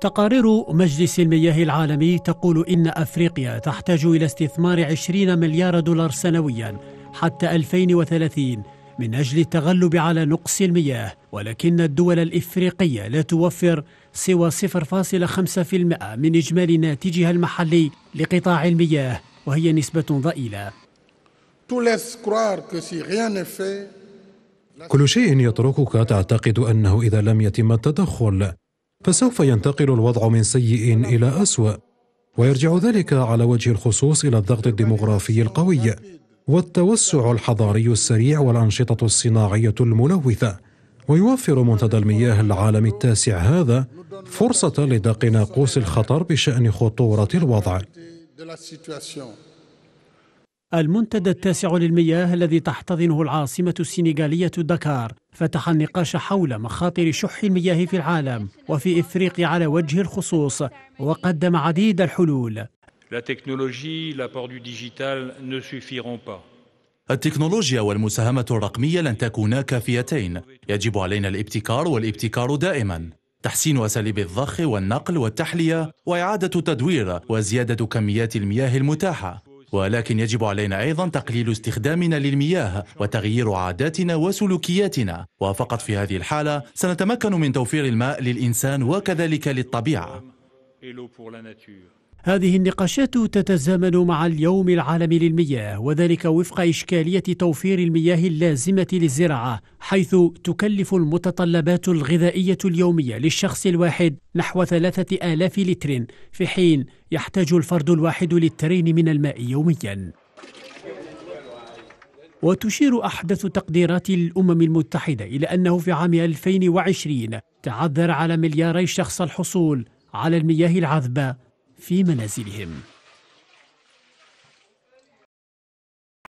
تقارير مجلس المياه العالمي تقول إن أفريقيا تحتاج إلى استثمار 20 مليار دولار سنويا حتى 2030 من أجل التغلب على نقص المياه ولكن الدول الإفريقية لا توفر سوى 0.5% من إجمالي ناتجها المحلي لقطاع المياه وهي نسبة ضئيلة كل شيء يتركك تعتقد أنه إذا لم يتم التدخل فسوف ينتقل الوضع من سيء الى اسوا ويرجع ذلك على وجه الخصوص الى الضغط الديموغرافي القوي والتوسع الحضاري السريع والانشطه الصناعيه الملوثه ويوفر منتدى المياه العالم التاسع هذا فرصه لدق ناقوس الخطر بشان خطوره الوضع المنتدى التاسع للمياه الذي تحتضنه العاصمة السنغالية دكار فتح النقاش حول مخاطر شح المياه في العالم وفي إفريقيا على وجه الخصوص وقدم عديد الحلول التكنولوجيا والمساهمة الرقمية لن تكونا كافيتين يجب علينا الابتكار والابتكار دائما تحسين أساليب الضخ والنقل والتحلية وإعادة التدوير وزيادة كميات المياه المتاحة ولكن يجب علينا أيضا تقليل استخدامنا للمياه وتغيير عاداتنا وسلوكياتنا وفقط في هذه الحالة سنتمكن من توفير الماء للإنسان وكذلك للطبيعة هذه النقاشات تتزامن مع اليوم العالمي للمياه وذلك وفق إشكالية توفير المياه اللازمة للزراعة حيث تكلف المتطلبات الغذائية اليومية للشخص الواحد نحو ثلاثة آلاف لتر في حين يحتاج الفرد الواحد لترين من الماء يومياً وتشير أحدث تقديرات الأمم المتحدة إلى أنه في عام 2020 تعذر على ملياري شخص الحصول على المياه العذبة في منازلهم